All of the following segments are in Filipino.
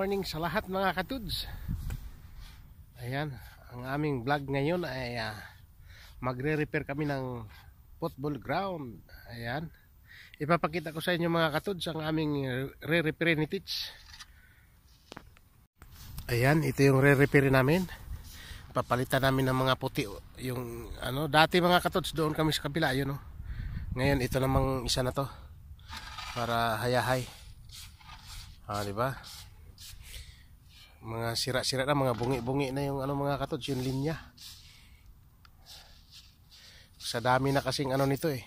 morning sa lahat mga katuds Ayan, ang aming vlog ngayon ay uh, magre-repair kami ng football ground Ayan, ipapakita ko sa inyo mga katuds ang aming re-repair ni Tits Ayan, ito yung re-repair namin Papalitan namin ng mga puti yung ano Dati mga katuds doon kami sa kabila, ayun oh. Ngayon, ito namang isa na to Para hayahay Ah, di ba? mga sira-sira na, mga bungi-bungi na yung ano mga katods, yung linya. Sa dami na kasing ano nito eh.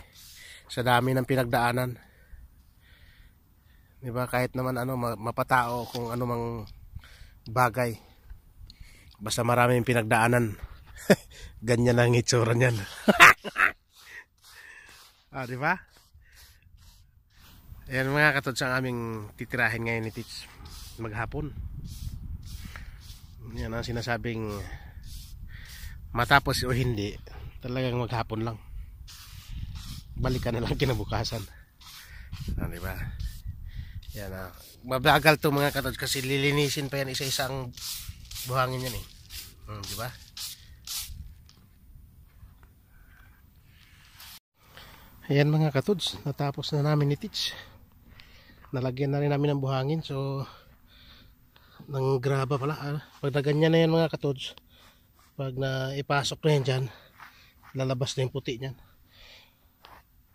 Sa dami ng pinagdaanan. 'Di ba? Kahit naman ano mapatao kung ano mang bagay. Basta yung pinagdaanan. Ganyan lang itsura niyan. ah, 'di ba? Ayan mga katods ang aming titirahin ngayon ni Tits maghapon yan ang sinasabing matapos o hindi talagang maghapon lang balikan na lang kinabukasan ah, diba yan ah. mabagal to mga katods kasi lilinisin pa yan isa-isang buhangin yan eh hmm, diba Ayan mga katods natapos na namin ni Teach. Nalagyan na rin namin ng buhangin. So, ng graba pala ah. pag na ganyan na yan mga katods pag na ipasok na yan dyan lalabas na yung puti niyan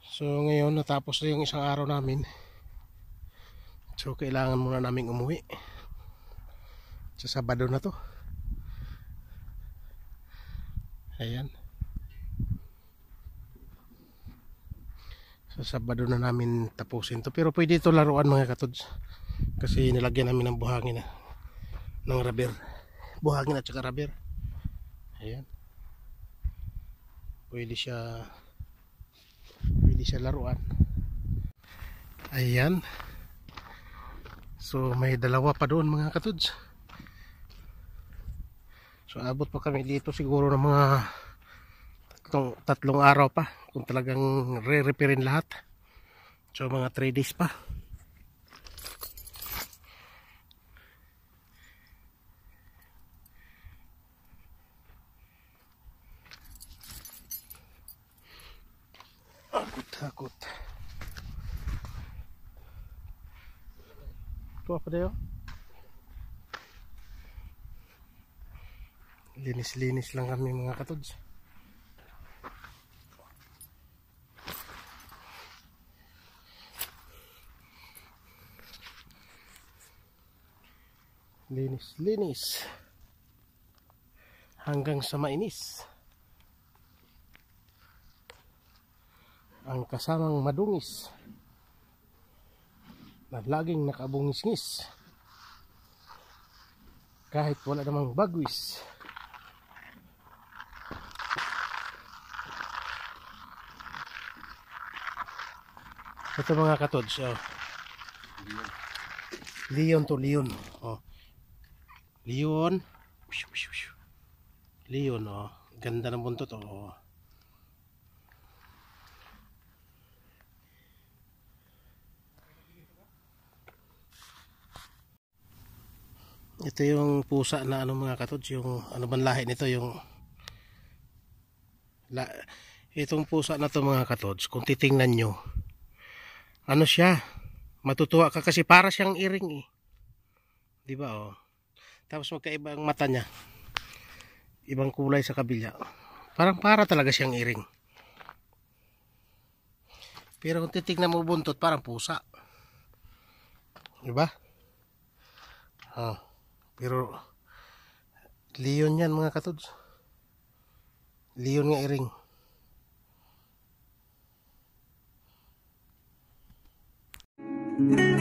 so ngayon natapos na yung isang araw namin so kailangan muna naming umuwi sa Sabado na to ayan sa Sabado na namin tapusin to pero pwede ito laruan mga katods kasi nilagyan namin ng buhangin na ng rubber buhangin at saka rubber ayan pwede siya pwede siya laruan ayan so may dalawa pa doon mga katods so abot pa kami dito siguro ng mga tatlong, tatlong araw pa kung talagang re-repairin lahat so mga 3 days pa Takut. Itu apa dia? Linis-linis lang kami mga katods. Linis-linis. Hanggang sa mainis. ang kasamang madungis na laging nakabungis-ngis kahit wala namang bagwis ito mga katods oh. leon to leon oh. leon leon oh. ganda ng buntot oh. ito yung pusa na ano mga katod yung ano bang lahi nito yung la, itong pusa na to mga katods kung titingnan nyo ano siya matutuwa ka kasi para siyang iring eh di ba oh tapos magkaiba ang mata niya ibang kulay sa kabila parang para talaga siyang iring pero kung titingnan mo buntot parang pusa di ba oh pero, leon yan mga katods. Leon nga iring. Mm-hmm.